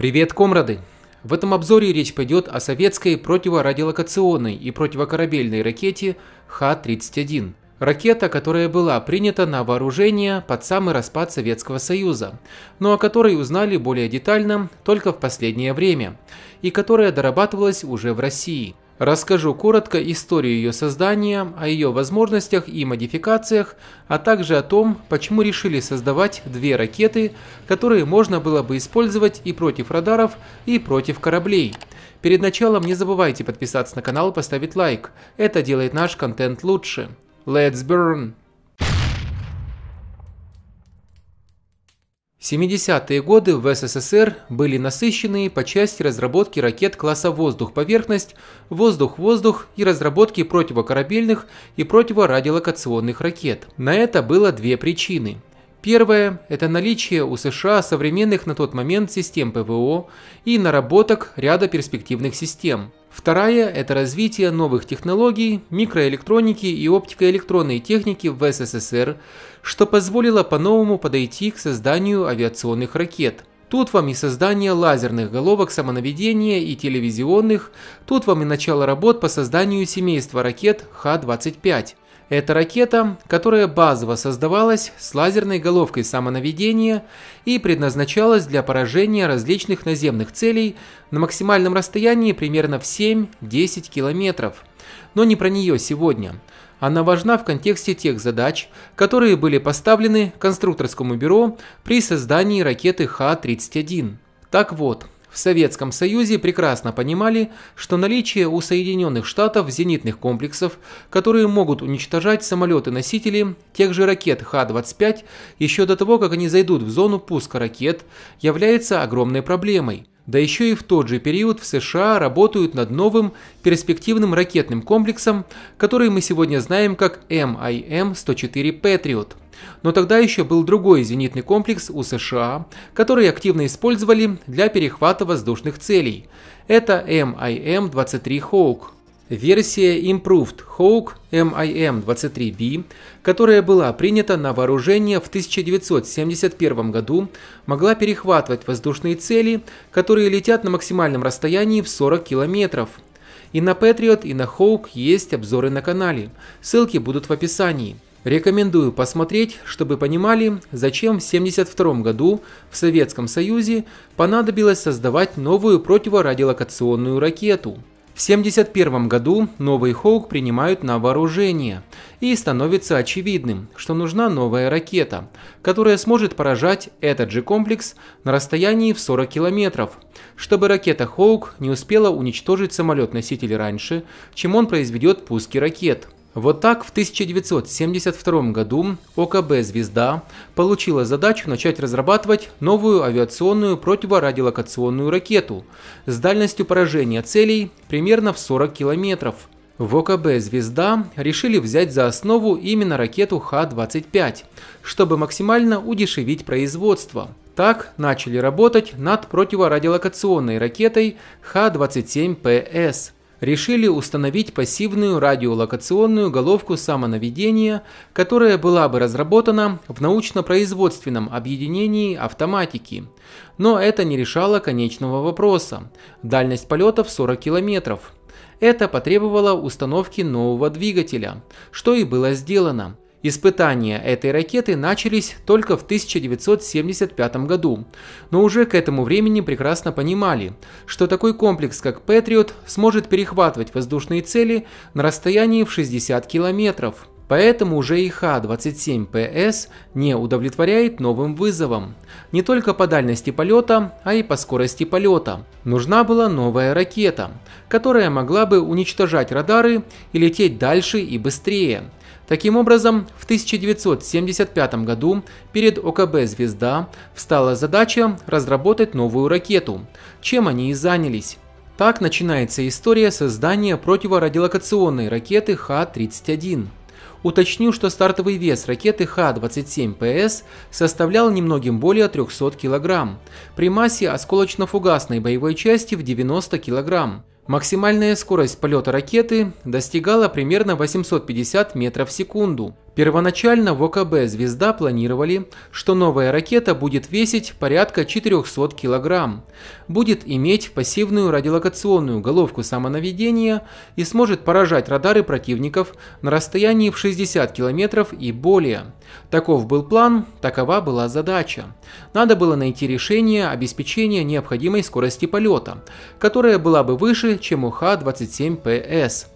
Привет, комрады! В этом обзоре речь пойдет о советской противорадиолокационной и противокорабельной ракете Х-31. Ракета, которая была принята на вооружение под самый распад Советского Союза, но о которой узнали более детально только в последнее время, и которая дорабатывалась уже в России. Расскажу коротко историю ее создания, о ее возможностях и модификациях, а также о том, почему решили создавать две ракеты, которые можно было бы использовать и против радаров, и против кораблей. Перед началом не забывайте подписаться на канал и поставить лайк. Это делает наш контент лучше. Let's burn! 70-е годы в СССР были насыщенные по части разработки ракет класса «Воздух-поверхность», «Воздух-воздух» и разработки противокорабельных и противорадиолокационных ракет. На это было две причины. Первое – это наличие у США современных на тот момент систем ПВО и наработок ряда перспективных систем – Вторая – это развитие новых технологий, микроэлектроники и оптикоэлектронной техники в СССР, что позволило по-новому подойти к созданию авиационных ракет. Тут вам и создание лазерных головок самонаведения и телевизионных, тут вам и начало работ по созданию семейства ракет Х-25. Это ракета, которая базово создавалась с лазерной головкой самонаведения и предназначалась для поражения различных наземных целей на максимальном расстоянии примерно в 7-10 километров. Но не про нее сегодня. Она важна в контексте тех задач, которые были поставлены конструкторскому бюро при создании ракеты Х-31. Так вот, в Советском Союзе прекрасно понимали, что наличие у Соединенных Штатов зенитных комплексов, которые могут уничтожать самолеты-носители тех же ракет Х-25 еще до того, как они зайдут в зону пуска ракет, является огромной проблемой. Да еще и в тот же период в США работают над новым перспективным ракетным комплексом, который мы сегодня знаем как MIM-104 Patriot. Но тогда еще был другой зенитный комплекс у США, который активно использовали для перехвата воздушных целей. Это MIM-23 Hawk. Версия Improved Hawk MIM-23B, которая была принята на вооружение в 1971 году, могла перехватывать воздушные цели, которые летят на максимальном расстоянии в 40 километров. И на Patriot, и на Hawk есть обзоры на канале, ссылки будут в описании. Рекомендую посмотреть, чтобы понимали, зачем в 1972 году в Советском Союзе понадобилось создавать новую противорадиолокационную ракету. В 1971 году новый Хоук принимают на вооружение, и становится очевидным, что нужна новая ракета, которая сможет поражать этот же комплекс на расстоянии в 40 километров, чтобы ракета Хоук не успела уничтожить самолет-носитель раньше, чем он произведет пуски ракет – вот так в 1972 году ОКБ «Звезда» получила задачу начать разрабатывать новую авиационную противорадиолокационную ракету с дальностью поражения целей примерно в 40 километров. В ОКБ «Звезда» решили взять за основу именно ракету Х-25, чтобы максимально удешевить производство. Так начали работать над противорадиолокационной ракетой Х-27ПС – решили установить пассивную радиолокационную головку самонаведения, которая была бы разработана в научно-производственном объединении автоматики. Но это не решало конечного вопроса – дальность полетов 40 километров. Это потребовало установки нового двигателя, что и было сделано – Испытания этой ракеты начались только в 1975 году, но уже к этому времени прекрасно понимали, что такой комплекс, как Патриот, сможет перехватывать воздушные цели на расстоянии в 60 километров. Поэтому уже и Х-27ПС не удовлетворяет новым вызовам. Не только по дальности полета, а и по скорости полета. Нужна была новая ракета, которая могла бы уничтожать радары и лететь дальше и быстрее – Таким образом, в 1975 году перед ОКБ «Звезда» встала задача разработать новую ракету, чем они и занялись. Так начинается история создания противорадиолокационной ракеты Х-31. Уточню, что стартовый вес ракеты Х-27ПС составлял немногим более 300 кг, при массе осколочно-фугасной боевой части в 90 кг. Максимальная скорость полета ракеты достигала примерно 850 метров в секунду. Первоначально в ОКБ «Звезда» планировали, что новая ракета будет весить порядка 400 кг, будет иметь пассивную радиолокационную головку самонаведения и сможет поражать радары противников на расстоянии в 60 км и более. Таков был план, такова была задача. Надо было найти решение обеспечения необходимой скорости полета, которая была бы выше, чем у Х-27ПС.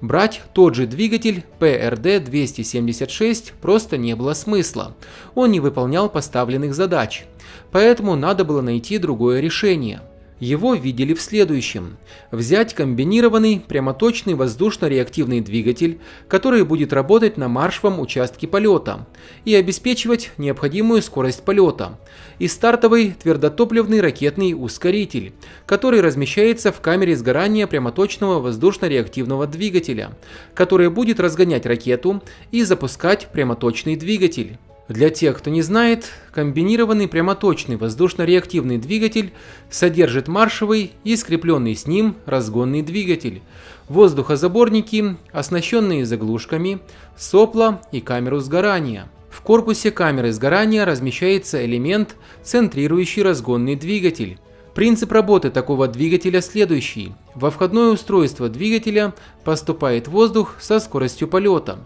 Брать тот же двигатель PRD-276 просто не было смысла, он не выполнял поставленных задач, поэтому надо было найти другое решение. Его видели в следующем. Взять комбинированный прямоточный воздушно-реактивный двигатель, который будет работать на маршевом участке полета и обеспечивать необходимую скорость полета, и стартовый твердотопливный ракетный ускоритель, который размещается в камере сгорания прямоточного воздушно-реактивного двигателя, который будет разгонять ракету и запускать прямоточный двигатель. Для тех, кто не знает, комбинированный прямоточный воздушно-реактивный двигатель содержит маршевый и скрепленный с ним разгонный двигатель, воздухозаборники, оснащенные заглушками, сопла и камеру сгорания. В корпусе камеры сгорания размещается элемент, центрирующий разгонный двигатель. Принцип работы такого двигателя следующий. Во входное устройство двигателя поступает воздух со скоростью полета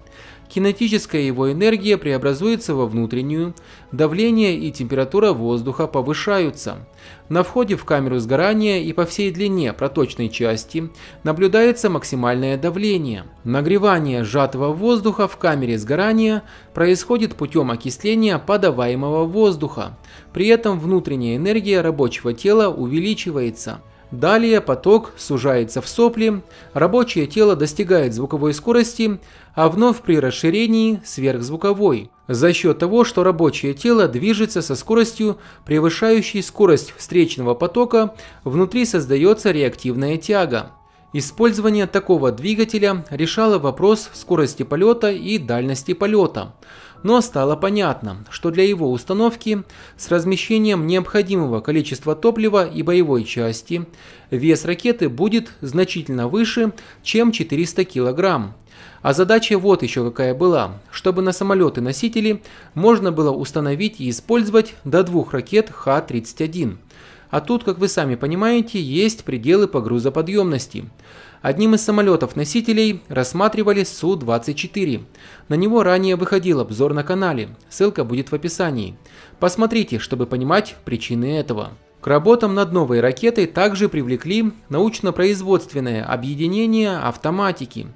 кинетическая его энергия преобразуется во внутреннюю, давление и температура воздуха повышаются. На входе в камеру сгорания и по всей длине проточной части наблюдается максимальное давление. Нагревание сжатого воздуха в камере сгорания происходит путем окисления подаваемого воздуха. При этом внутренняя энергия рабочего тела увеличивается. Далее поток сужается в сопли, рабочее тело достигает звуковой скорости, а вновь при расширении сверхзвуковой, за счет того, что рабочее тело движется со скоростью, превышающей скорость встречного потока, внутри создается реактивная тяга. Использование такого двигателя решало вопрос скорости полета и дальности полета но стало понятно, что для его установки с размещением необходимого количества топлива и боевой части вес ракеты будет значительно выше, чем 400 кг. А задача вот еще какая была, чтобы на самолеты-носители можно было установить и использовать до двух ракет Х-31. А тут, как вы сами понимаете, есть пределы по грузоподъемности. Одним из самолетов-носителей рассматривали Су-24. На него ранее выходил обзор на канале, ссылка будет в описании. Посмотрите, чтобы понимать причины этого. К работам над новой ракетой также привлекли научно-производственное объединение автоматики.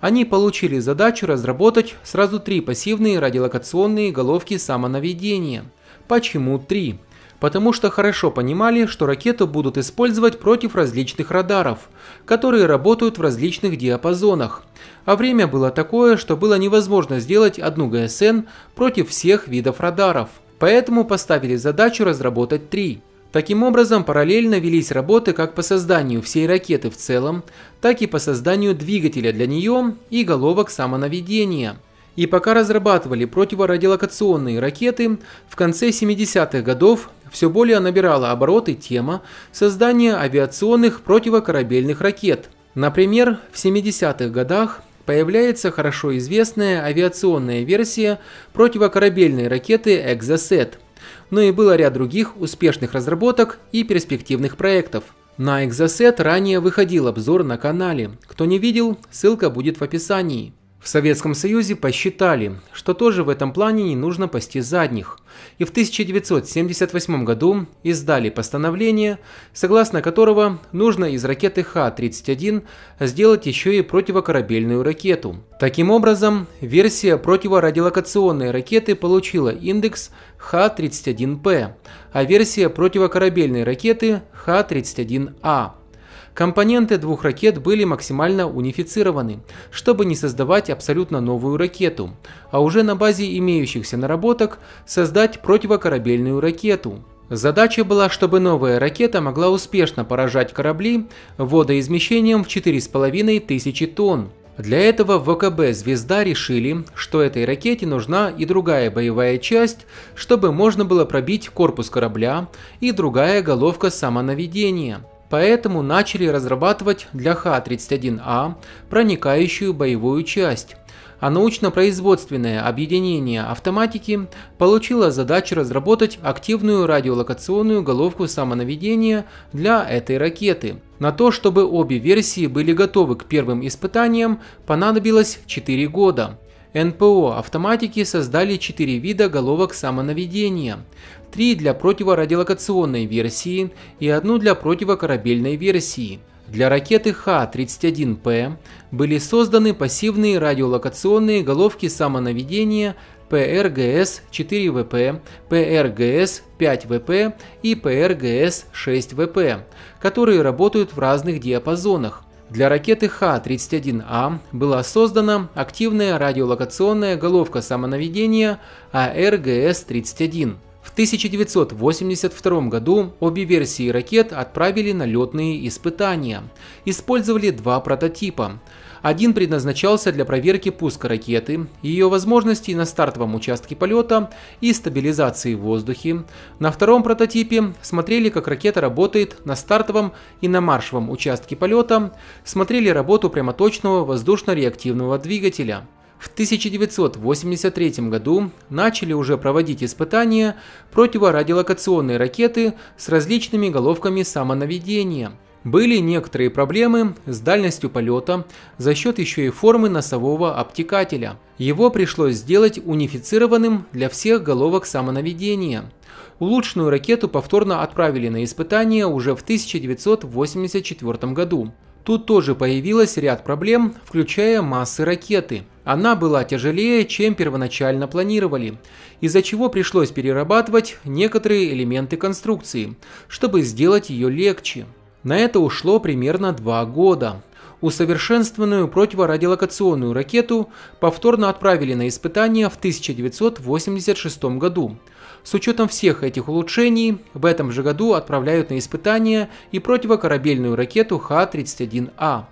Они получили задачу разработать сразу три пассивные радиолокационные головки самонаведения. Почему три? потому что хорошо понимали, что ракету будут использовать против различных радаров, которые работают в различных диапазонах, а время было такое, что было невозможно сделать одну ГСН против всех видов радаров, поэтому поставили задачу разработать три. Таким образом, параллельно велись работы как по созданию всей ракеты в целом, так и по созданию двигателя для нее и головок самонаведения – и пока разрабатывали противорадиолокационные ракеты, в конце 70-х годов все более набирала обороты тема создания авиационных противокорабельных ракет. Например, в 70-х годах появляется хорошо известная авиационная версия противокорабельной ракеты «Экзосет», но ну и было ряд других успешных разработок и перспективных проектов. На «Экзосет» ранее выходил обзор на канале. Кто не видел, ссылка будет в описании. В Советском Союзе посчитали, что тоже в этом плане не нужно пасти задних, и в 1978 году издали постановление, согласно которого нужно из ракеты Х-31 сделать еще и противокорабельную ракету. Таким образом, версия противорадиолокационной ракеты получила индекс Х-31П, а версия противокорабельной ракеты Х-31А. Компоненты двух ракет были максимально унифицированы, чтобы не создавать абсолютно новую ракету, а уже на базе имеющихся наработок создать противокорабельную ракету. Задача была, чтобы новая ракета могла успешно поражать корабли водоизмещением в 4500 тонн. Для этого в ВКБ «Звезда» решили, что этой ракете нужна и другая боевая часть, чтобы можно было пробить корпус корабля и другая головка самонаведения – поэтому начали разрабатывать для Х-31А проникающую боевую часть. А научно-производственное объединение автоматики получило задачу разработать активную радиолокационную головку самонаведения для этой ракеты. На то, чтобы обе версии были готовы к первым испытаниям, понадобилось 4 года. НПО автоматики создали 4 вида головок самонаведения. 3 для противорадиолокационной версии и одну для противокорабельной версии. Для ракеты Х-31П были созданы пассивные радиолокационные головки самонаведения ПРГС-4ВП, ПРГС-5ВП и ПРГС-6ВП, которые работают в разных диапазонах. Для ракеты Х-31А была создана активная радиолокационная головка самонаведения АРГС-31. В 1982 году обе версии ракет отправили на летные испытания. Использовали два прототипа. Один предназначался для проверки пуска ракеты, ее возможностей на стартовом участке полета и стабилизации в воздухе. На втором прототипе смотрели, как ракета работает на стартовом и на маршевом участке полета, смотрели работу прямоточного воздушно-реактивного двигателя. В 1983 году начали уже проводить испытания противорадиолокационной ракеты с различными головками самонаведения. Были некоторые проблемы с дальностью полета за счет еще и формы носового обтекателя. Его пришлось сделать унифицированным для всех головок самонаведения. Улучшенную ракету повторно отправили на испытания уже в 1984 году. Тут тоже появилось ряд проблем, включая массы ракеты. Она была тяжелее, чем первоначально планировали, из-за чего пришлось перерабатывать некоторые элементы конструкции, чтобы сделать ее легче. На это ушло примерно два года. Усовершенствованную противорадиолокационную ракету повторно отправили на испытания в 1986 году – с учетом всех этих улучшений, в этом же году отправляют на испытание и противокорабельную ракету Х-31А.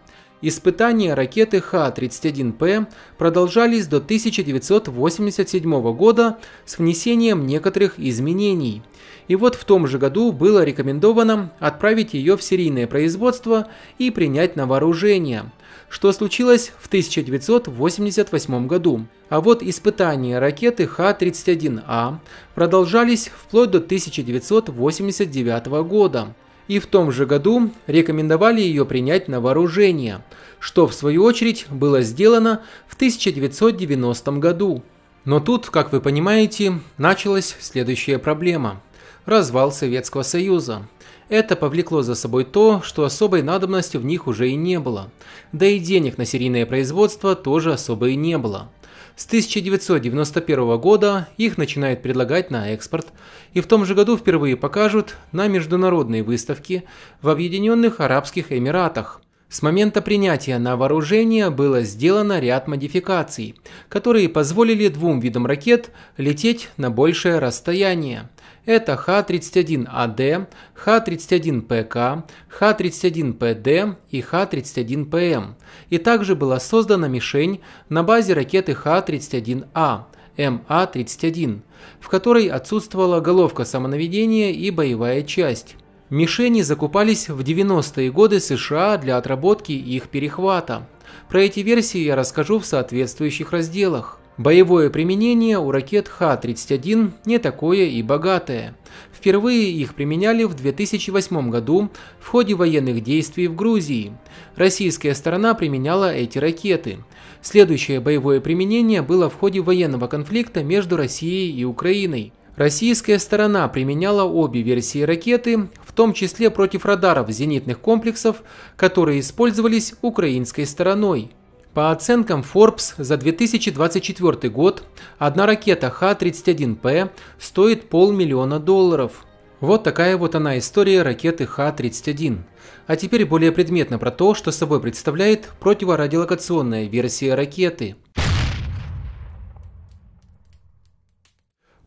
Испытания ракеты Х-31П продолжались до 1987 года с внесением некоторых изменений. И вот в том же году было рекомендовано отправить ее в серийное производство и принять на вооружение – что случилось в 1988 году. А вот испытания ракеты Х-31А продолжались вплоть до 1989 года. И в том же году рекомендовали ее принять на вооружение, что в свою очередь было сделано в 1990 году. Но тут, как вы понимаете, началась следующая проблема – развал Советского Союза – это повлекло за собой то, что особой надобности в них уже и не было. Да и денег на серийное производство тоже особо и не было. С 1991 года их начинают предлагать на экспорт, и в том же году впервые покажут на международной выставке в Объединенных Арабских Эмиратах. С момента принятия на вооружение было сделано ряд модификаций, которые позволили двум видам ракет лететь на большее расстояние – это Х-31АД, Х-31ПК, Х-31ПД и Х-31ПМ. И также была создана мишень на базе ракеты Х-31А МА-31, в которой отсутствовала головка самонаведения и боевая часть. Мишени закупались в 90-е годы США для отработки их перехвата. Про эти версии я расскажу в соответствующих разделах. Боевое применение у ракет Х-31 не такое и богатое. Впервые их применяли в 2008 году в ходе военных действий в Грузии. Российская сторона применяла эти ракеты. Следующее боевое применение было в ходе военного конфликта между Россией и Украиной. Российская сторона применяла обе версии ракеты, в том числе против радаров зенитных комплексов, которые использовались украинской стороной. По оценкам Forbes за 2024 год одна ракета Х-31П стоит полмиллиона долларов. Вот такая вот она история ракеты Х-31. А теперь более предметно про то, что собой представляет противорадиолокационная версия ракеты.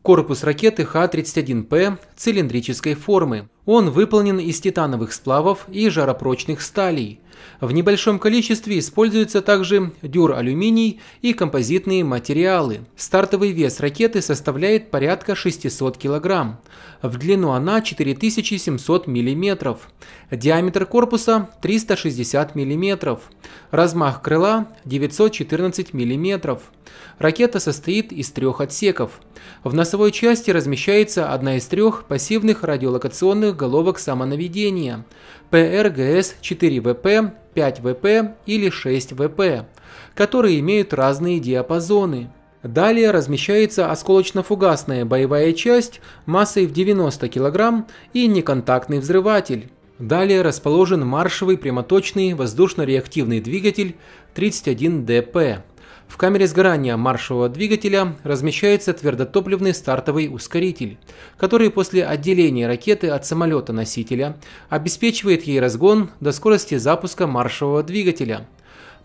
Корпус ракеты Х-31П цилиндрической формы. Он выполнен из титановых сплавов и жаропрочных сталей – в небольшом количестве используется также дюр-алюминий и композитные материалы. Стартовый вес ракеты составляет порядка 600 килограмм в длину она 4700 мм, диаметр корпуса 360 мм, размах крыла 914 мм. Ракета состоит из трех отсеков. В носовой части размещается одна из трех пассивных радиолокационных головок самонаведения ПРГС-4ВП, 5ВП или 6ВП, которые имеют разные диапазоны. Далее размещается осколочно-фугасная боевая часть массой в 90 кг и неконтактный взрыватель. Далее расположен маршевый прямоточный воздушно-реактивный двигатель 31ДП. В камере сгорания маршевого двигателя размещается твердотопливный стартовый ускоритель, который после отделения ракеты от самолета-носителя обеспечивает ей разгон до скорости запуска маршевого двигателя –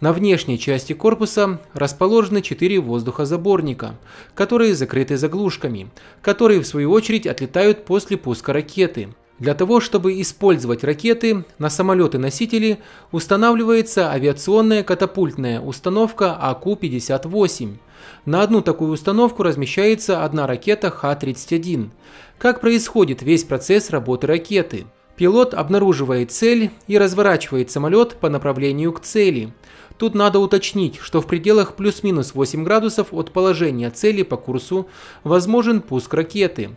на внешней части корпуса расположены четыре воздухозаборника, которые закрыты заглушками, которые в свою очередь отлетают после пуска ракеты. Для того, чтобы использовать ракеты на самолеты-носители, устанавливается авиационная катапультная установка АКУ-58. На одну такую установку размещается одна ракета Х-31. Как происходит весь процесс работы ракеты? Пилот обнаруживает цель и разворачивает самолет по направлению к цели – Тут надо уточнить, что в пределах плюс-минус 8 градусов от положения цели по курсу возможен пуск ракеты.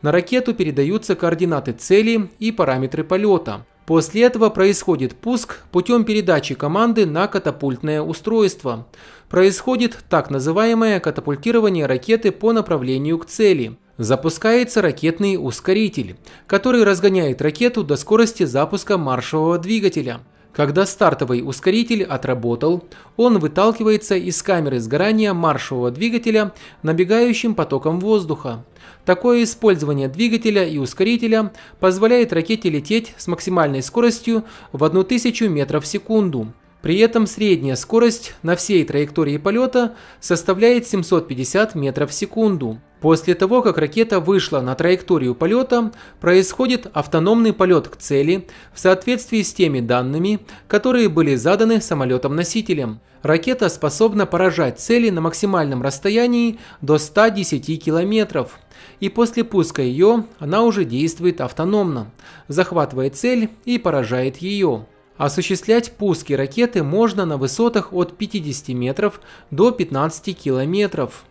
На ракету передаются координаты цели и параметры полета. После этого происходит пуск путем передачи команды на катапультное устройство. Происходит так называемое катапультирование ракеты по направлению к цели. Запускается ракетный ускоритель, который разгоняет ракету до скорости запуска маршевого двигателя – когда стартовый ускоритель отработал, он выталкивается из камеры сгорания маршевого двигателя набегающим потоком воздуха. Такое использование двигателя и ускорителя позволяет ракете лететь с максимальной скоростью в 1000 метров в секунду. При этом средняя скорость на всей траектории полета составляет 750 метров в секунду. После того, как ракета вышла на траекторию полета, происходит автономный полет к цели в соответствии с теми данными, которые были заданы самолетом-носителем. Ракета способна поражать цели на максимальном расстоянии до 110 километров, и после пуска ее она уже действует автономно, захватывает цель и поражает ее. Осуществлять пуски ракеты можно на высотах от 50 метров до 15 километров.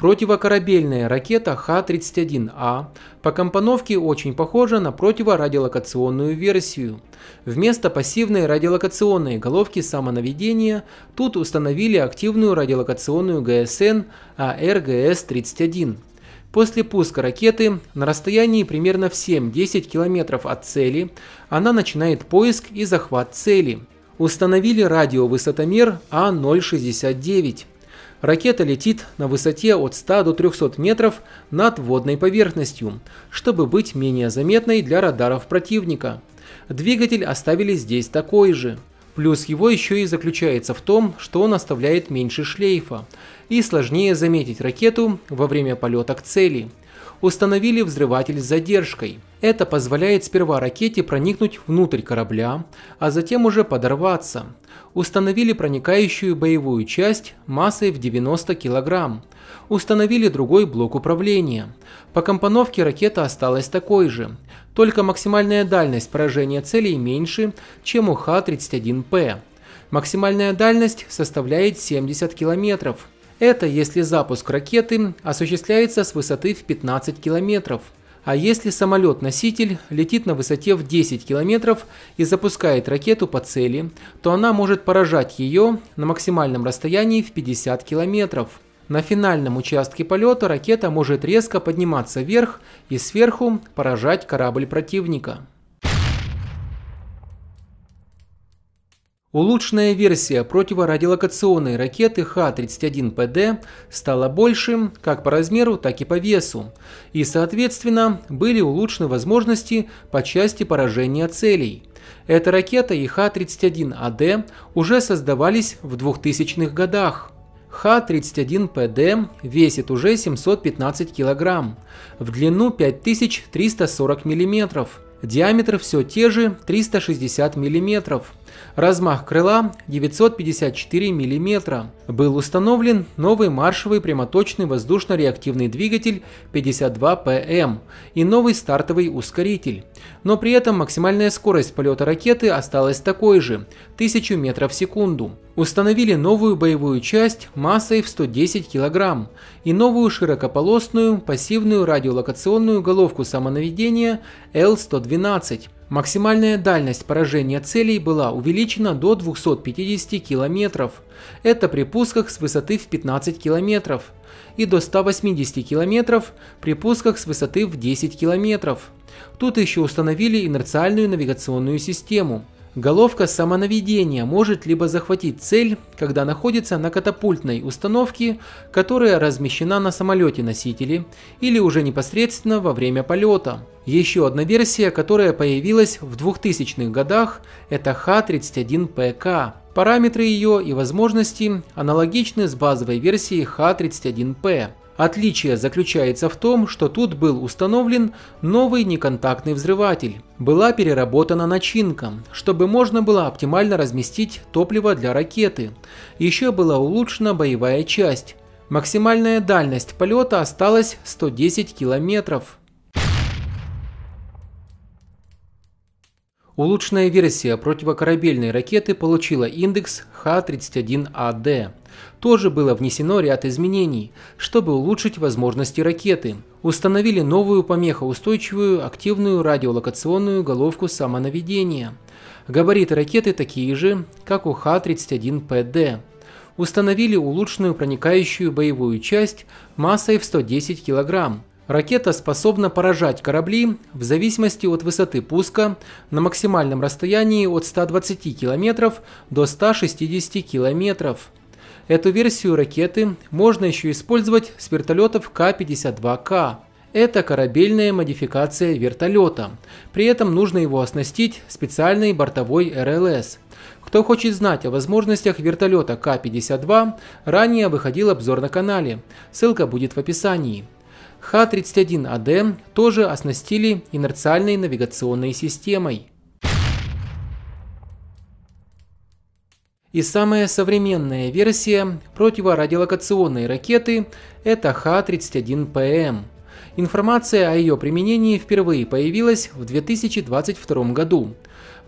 Противокорабельная ракета Х-31А по компоновке очень похожа на противорадиолокационную версию. Вместо пассивной радиолокационной головки самонаведения тут установили активную радиолокационную ГСН АРГС-31. После пуска ракеты на расстоянии примерно в 7-10 км от цели она начинает поиск и захват цели. Установили радиовысотомер А069. Ракета летит на высоте от 100 до 300 метров над водной поверхностью, чтобы быть менее заметной для радаров противника. Двигатель оставили здесь такой же. Плюс его еще и заключается в том, что он оставляет меньше шлейфа, и сложнее заметить ракету во время полета к цели. Установили взрыватель с задержкой. Это позволяет сперва ракете проникнуть внутрь корабля, а затем уже подорваться установили проникающую боевую часть массой в 90 кг, установили другой блок управления. По компоновке ракета осталась такой же, только максимальная дальность поражения целей меньше, чем у Х-31П. Максимальная дальность составляет 70 км. Это если запуск ракеты осуществляется с высоты в 15 километров – а если самолет-носитель летит на высоте в 10 километров и запускает ракету по цели, то она может поражать ее на максимальном расстоянии в 50 километров. На финальном участке полета ракета может резко подниматься вверх и сверху поражать корабль противника. Улучшенная версия противорадиолокационной ракеты Х-31ПД стала больше как по размеру, так и по весу, и, соответственно, были улучшены возможности по части поражения целей. Эта ракета и Х-31АД уже создавались в 2000-х годах. Х-31ПД весит уже 715 кг, в длину 5340 мм, диаметр все те же 360 мм, Размах крыла 954 мм. Был установлен новый маршевый прямоточный воздушно-реактивный двигатель 52 ПМ эм и новый стартовый ускоритель. Но при этом максимальная скорость полета ракеты осталась такой же – 1000 метров в секунду. Установили новую боевую часть массой в 110 кг и новую широкополосную пассивную радиолокационную головку самонаведения L-112 Максимальная дальность поражения целей была увеличена до 250 км. Это при пусках с высоты в 15 км и до 180 км при пусках с высоты в 10 км. Тут еще установили инерциальную навигационную систему – Головка самонаведения может либо захватить цель, когда находится на катапультной установке, которая размещена на самолете-носителе, или уже непосредственно во время полета. Еще одна версия, которая появилась в 2000-х годах, это Х-31ПК. Параметры ее и возможности аналогичны с базовой версией Х-31П. Отличие заключается в том, что тут был установлен новый неконтактный взрыватель. Была переработана начинка, чтобы можно было оптимально разместить топливо для ракеты. Еще была улучшена боевая часть. Максимальная дальность полета осталась 110 километров. Улучшенная версия противокорабельной ракеты получила индекс Х-31АД тоже было внесено ряд изменений, чтобы улучшить возможности ракеты. Установили новую помехоустойчивую активную радиолокационную головку самонаведения. Габариты ракеты такие же, как у Х-31ПД. Установили улучшенную проникающую боевую часть массой в 110 кг. Ракета способна поражать корабли в зависимости от высоты пуска на максимальном расстоянии от 120 км до 160 км. Эту версию ракеты можно еще использовать с вертолетов К-52К. Это корабельная модификация вертолета. При этом нужно его оснастить специальной бортовой РЛС. Кто хочет знать о возможностях вертолета К-52, ранее выходил обзор на канале. Ссылка будет в описании. Х-31АД а тоже оснастили инерциальной навигационной системой. И самая современная версия противорадиолокационной ракеты – это Х-31ПМ. Информация о ее применении впервые появилась в 2022 году.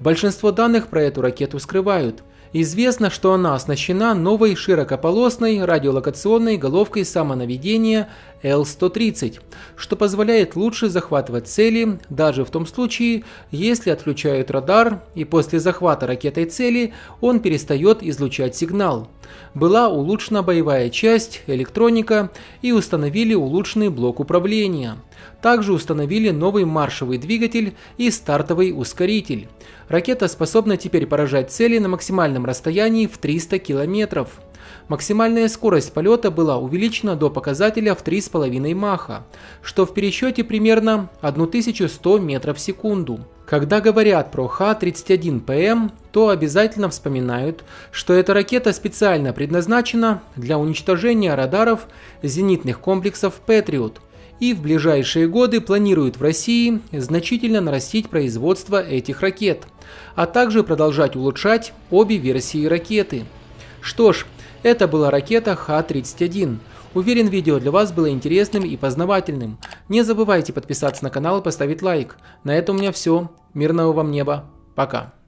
Большинство данных про эту ракету скрывают. Известно, что она оснащена новой широкополосной радиолокационной головкой самонаведения L130, что позволяет лучше захватывать цели, даже в том случае, если отключают радар и после захвата ракетой цели он перестает излучать сигнал. Была улучшена боевая часть, электроника и установили улучшенный блок управления. Также установили новый маршевый двигатель и стартовый ускоритель. Ракета способна теперь поражать цели на максимальном расстоянии в 300 километров. Максимальная скорость полета была увеличена до показателя в 3,5 маха, что в пересчете примерно 1100 метров в секунду. Когда говорят про Х-31ПМ, то обязательно вспоминают, что эта ракета специально предназначена для уничтожения радаров зенитных комплексов «Патриот», и в ближайшие годы планируют в России значительно нарастить производство этих ракет, а также продолжать улучшать обе версии ракеты. Что ж, это была ракета Х-31. Уверен, видео для вас было интересным и познавательным. Не забывайте подписаться на канал и поставить лайк. На этом у меня все. Мирного вам неба. Пока.